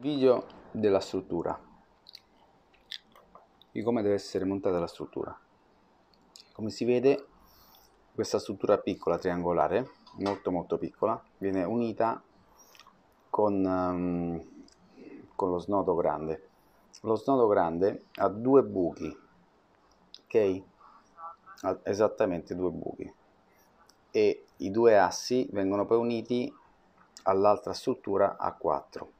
Video della struttura di come deve essere montata la struttura. Come si vede questa struttura piccola triangolare, molto molto piccola, viene unita con, um, con lo snodo grande. Lo snodo grande ha due buchi, ok? Ha esattamente due buchi e i due assi vengono poi uniti all'altra struttura a 4